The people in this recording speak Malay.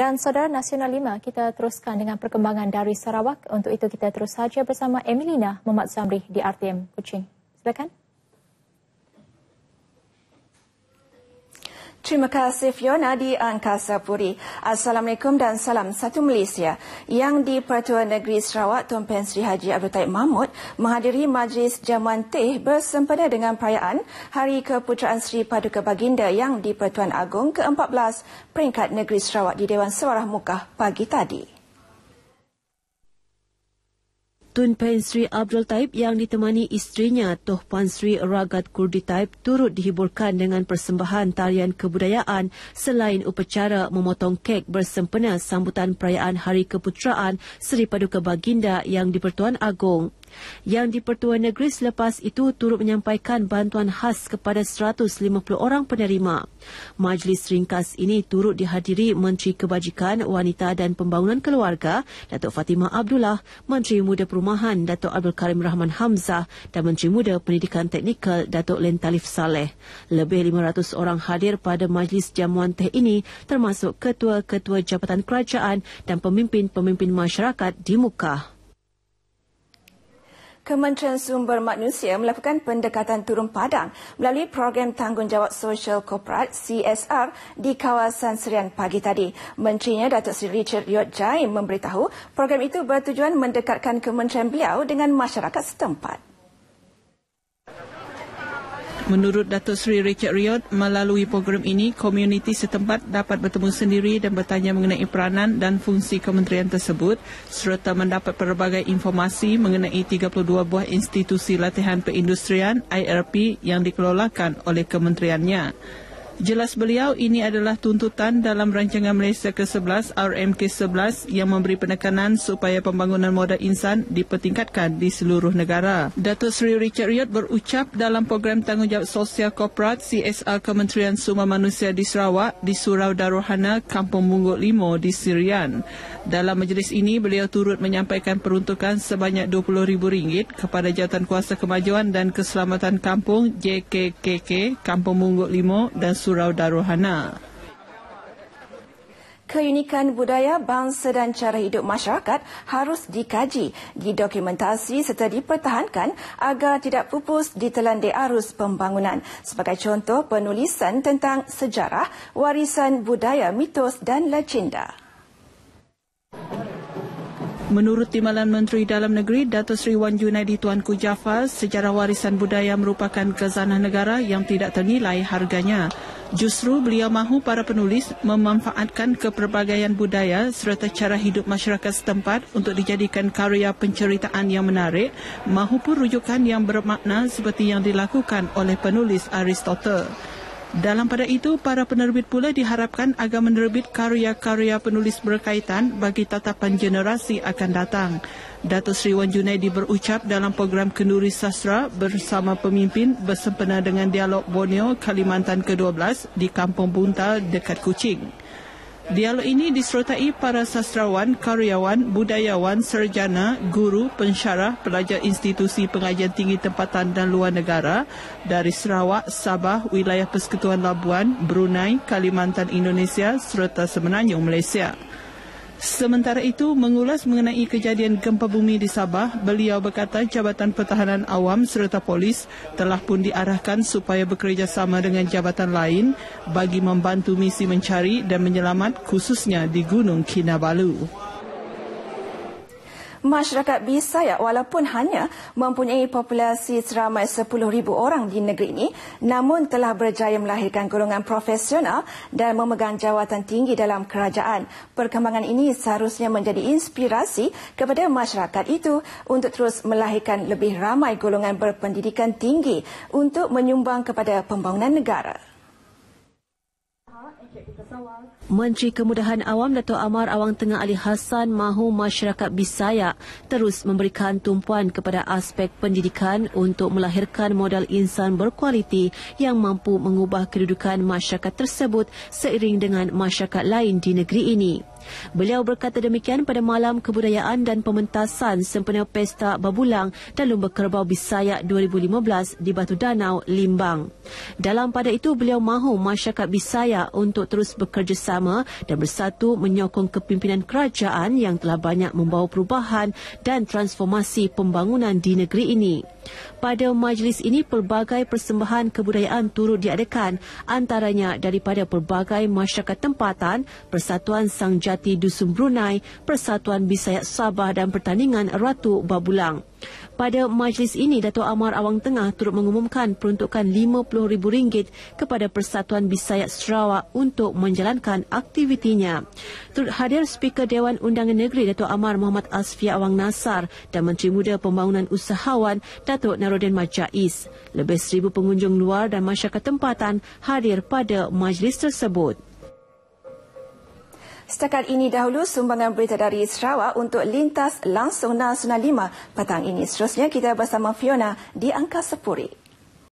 Dan saudara Nasional 5, kita teruskan dengan perkembangan dari Sarawak. Untuk itu kita terus saja bersama Emilina Mamat Zamri di RTM Kuching. Silakan. Terima kasih Fiona di Angkasa Puri. Assalamualaikum dan salam satu Malaysia. Yang di Pertuan Negeri Sarawak, Tun Pen Haji Abdul Taib Mahmud menghadiri Majlis Jamuan Teh bersempena dengan perayaan Hari Keputeraan Sri Paduka Baginda yang di Pertuan Agong ke-14 peringkat Negeri Sarawak di Dewan Suara Mukah pagi tadi. Tun Pen Sri Abdul Taib yang ditemani istrinya Toh Pan Sri Ragat Kurdi Taib turut dihiburkan dengan persembahan tarian kebudayaan selain upacara memotong kek bersempena sambutan perayaan Hari Keputeraan Seri Paduka Baginda yang di-Pertuan Agong yang di Pertua Negeri selepas itu turut menyampaikan bantuan khas kepada 150 orang penerima. Majlis ringkas ini turut dihadiri Menteri Kebajikan Wanita dan Pembangunan Keluarga Datuk Fatimah Abdullah, Menteri Muda Perumahan Datuk Abdul Karim Rahman Hamzah dan Menteri Muda Pendidikan Teknikal Datuk Len Talif Saleh. Lebih 500 orang hadir pada majlis jamuan teh ini termasuk ketua-ketua jabatan kerajaan dan pemimpin-pemimpin masyarakat di Mekah. Kementerian Sumber Manusia melakukan pendekatan turun padang melalui program tanggungjawab sosial korporat CSR di kawasan Serian pagi tadi. Menterinya Datuk Seri Richard Yot Jaim memberitahu program itu bertujuan mendekatkan kementerian beliau dengan masyarakat setempat. Menurut Datuk Seri Richard Riot, melalui program ini, komuniti setempat dapat bertemu sendiri dan bertanya mengenai peranan dan fungsi kementerian tersebut serta mendapat pelbagai informasi mengenai 32 buah institusi latihan perindustrian IRP yang dikelolakan oleh kementeriannya. Jelas beliau ini adalah tuntutan dalam rancangan Malaysia ke-11 RMK-11 yang memberi penekanan supaya pembangunan modal insan dipertingkatkan di seluruh negara. Datuk Seri Richard Riot berucap dalam program tanggungjawab sosial korporat CSR Kementerian Sumber Manusia di Sarawak di Surau Daruhana, Kampung Bungut Limo di Sirian. Dalam majlis ini, beliau turut menyampaikan peruntukan sebanyak RM20,000 kepada Jawatan Kuasa Kemajuan dan Keselamatan Kampung JKKK, Kampung Bungut Limo dan Surau surau daruhana. Keunikan budaya, bangsa dan cara hidup masyarakat harus dikaji, didokumentasi serta dipertahankan agar tidak pupus ditelan di arus pembangunan. Sebagai contoh, penulisan tentang sejarah, warisan budaya, mitos dan legenda. Menurut Timbalan Menteri Dalam Negeri, Datuk Sri Wan Junaidi Tuanku Jafar, sejarah warisan budaya merupakan kezanah negara yang tidak ternilai harganya. Justru beliau mahu para penulis memanfaatkan keperbagaian budaya serta cara hidup masyarakat setempat untuk dijadikan karya penceritaan yang menarik mahupun rujukan yang bermakna seperti yang dilakukan oleh penulis Aristotle. Dalam pada itu, para penerbit pula diharapkan agar menerbit karya-karya penulis berkaitan bagi tatapan generasi akan datang. Datuk Sri Wan Junaidi berucap dalam program Kenduri Sastra bersama pemimpin bersempena dengan Dialog Borneo Kalimantan ke-12 di Kampung Bunta dekat Kuching. Dialog ini disertai para sastrawan, karyawan, budayawan, sarjana, guru, pensyarah, pelajar institusi pengajian tinggi tempatan dan luar negara dari Sarawak, Sabah, wilayah Persekutuan Labuan, Brunei, Kalimantan Indonesia serta Semenanjung Malaysia. Sementara itu, mengulas mengenai kejadian gempa bumi di Sabah, beliau berkata Jabatan Pertahanan Awam serta polis telah pun diarahkan supaya bekerjasama dengan jabatan lain bagi membantu misi mencari dan menyelamat khususnya di Gunung Kinabalu masyarakat Bisaya walaupun hanya mempunyai populasi seramai 10,000 orang di negeri ini namun telah berjaya melahirkan golongan profesional dan memegang jawatan tinggi dalam kerajaan. Perkembangan ini seharusnya menjadi inspirasi kepada masyarakat itu untuk terus melahirkan lebih ramai golongan berpendidikan tinggi untuk menyumbang kepada pembangunan negara. Menteri Kemudahan Awam Dato' Amar Awang Tengah Ali Hassan mahu masyarakat Bisaya terus memberikan tumpuan kepada aspek pendidikan untuk melahirkan modal insan berkualiti yang mampu mengubah kedudukan masyarakat tersebut seiring dengan masyarakat lain di negeri ini. Beliau berkata demikian pada malam kebudayaan dan pementasan sempena Pesta Babulang dan Lumba Kerbau Bisayak 2015 di Batu Danau, Limbang. Dalam pada itu, beliau mahu masyarakat bisaya untuk terus bekerjasama dan bersatu menyokong kepimpinan kerajaan yang telah banyak membawa perubahan dan transformasi pembangunan di negeri ini. Pada majlis ini, pelbagai persembahan kebudayaan turut diadakan antaranya daripada pelbagai masyarakat tempatan, Persatuan Sangjati Dusun Brunei, Persatuan Bisayat Sabah dan Pertandingan Ratu Babulang. Pada majlis ini, Datuk Amar Awang Tengah turut mengumumkan peruntukan RM50,000 kepada Persatuan Bisayat Sarawak untuk menjalankan aktivitinya. Turut hadir Speaker Dewan Undangan Negeri Datuk Amar Muhammad Asfia Awang Nasar dan Menteri Muda Pembangunan Usahawan Datuk Narodin Majais. Lebih seribu pengunjung luar dan masyarakat tempatan hadir pada majlis tersebut. Setakat ini dahulu sumbangan berita dari Sarawak untuk lintas langsung nasional 5 petang ini. Seterusnya kita bersama Fiona di Angkasa Puri.